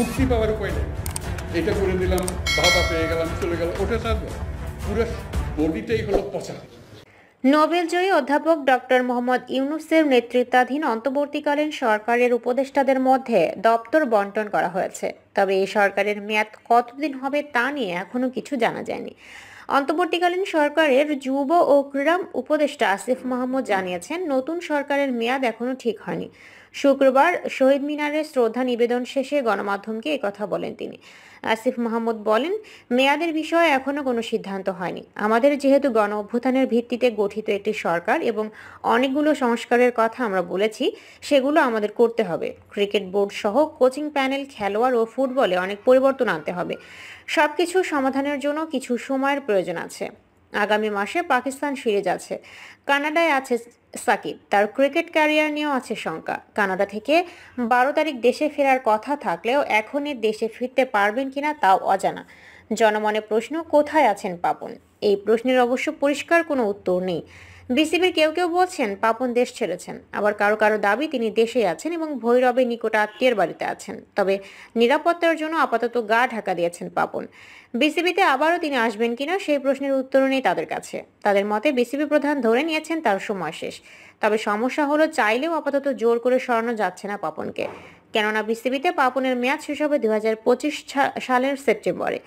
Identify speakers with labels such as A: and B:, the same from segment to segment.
A: মুক্তি পাওয়ার উপায় নেই এটা করে দিলাম ভাবা পেয়ে গেলাম চলে গেল ওটা থাকবে পুরো বডিটাই হলো পচা নোবেলজয়ী অধ্যাপক ডক্টর মোহাম্মদ ইউনুসের নেতৃত্বাধীন অন্তর্বর্তীকালীন সরকারের উপদেষ্টাদের মধ্যে দপ্তর বন্টন করা হয়েছে তবে এই সরকারের মেয়াদ কতদিন হবে তা নিয়ে এখনও কিছু জানা যায়নি অন্তর্বর্তীকালীন সরকারের যুব ও ক্রীড়া উপদেষ্টা আসিফ মাহমুদ জানিয়েছেন নতুন সরকারের মেয়াদ এখনও ঠিক হয়নি শুক্রবার শহীদ মিনারে শ্রদ্ধা নিবেদন শেষে গণমাধ্যমকে কথা বলেন তিনি আসিফ মাহমুদ বলেন মেয়াদের বিষয়ে এখনও কোনো সিদ্ধান্ত হয়নি আমাদের যেহেতু গণ অভ্যুত্থানের ভিত্তিতে গঠিত একটি সরকার এবং অনেকগুলো সংস্কারের কথা আমরা বলেছি সেগুলো আমাদের করতে হবে ক্রিকেট বোর্ড সহ কোচিং প্যানেল খেলোয়াড় ও ফুটবলে অনেক পরিবর্তন আনতে হবে সবকিছু সমাধানের জন্য কিছু সময়ের প্রয়োজন আছে আগামী মাসে পাকিস্তান ফিরে আছে কানাডায় আছে সাকিব তার ক্রিকেট ক্যারিয়ার নিয়েও আছে শঙ্কা কানাডা থেকে বারো তারিখ দেশে ফেরার কথা থাকলেও এখনই দেশে ফিরতে পারবেন কিনা তাও অজানা জনমনে প্রশ্ন কোথায় আছেন পাপন এই প্রশ্নের অবশ্য পরিষ্কার কোনো উত্তর নেই বিসিবির কেউ কেউ বলছেন পাপন দেশ ছেড়েছেন আবার কারো কারো দাবি তিনি দেশেই আছেন এবং ভৈরবে নিকট আত্মীয়ের বাড়িতে আছেন তবে নিরাপত্তার জন্য আপাতত গা ঢাকা দিয়েছেন পাপন বিসিবিতে আবারও তিনি আসবেন কিনা সেই প্রশ্নের উত্তর নেই তাদের কাছে তাদের মতে বিসিবি প্রধান ধরে নিয়েছেন তার সময় শেষ তবে সমস্যা হলো চাইলেও আপাতত জোর করে সরানো যাচ্ছে না পাপনকে কেননা বিসিবিতে পাপনের মেয়াদ শেষ হবে দু সালের সেপ্টেম্বরে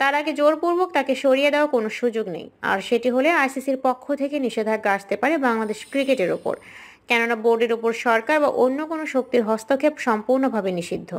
A: তার আগে জোরপূর্বক তাকে সরিয়ে দেওয়ার কোনো সুযোগ নেই আর সেটি হলে আইসিসির পক্ষ থেকে নিষেধাজ্ঞা আসতে পারে বাংলাদেশ ক্রিকেটের ওপর কেননা বোর্ডের ওপর সরকার বা অন্য কোনো শক্তির হস্তক্ষেপ সম্পূর্ণভাবে নিষিদ্ধ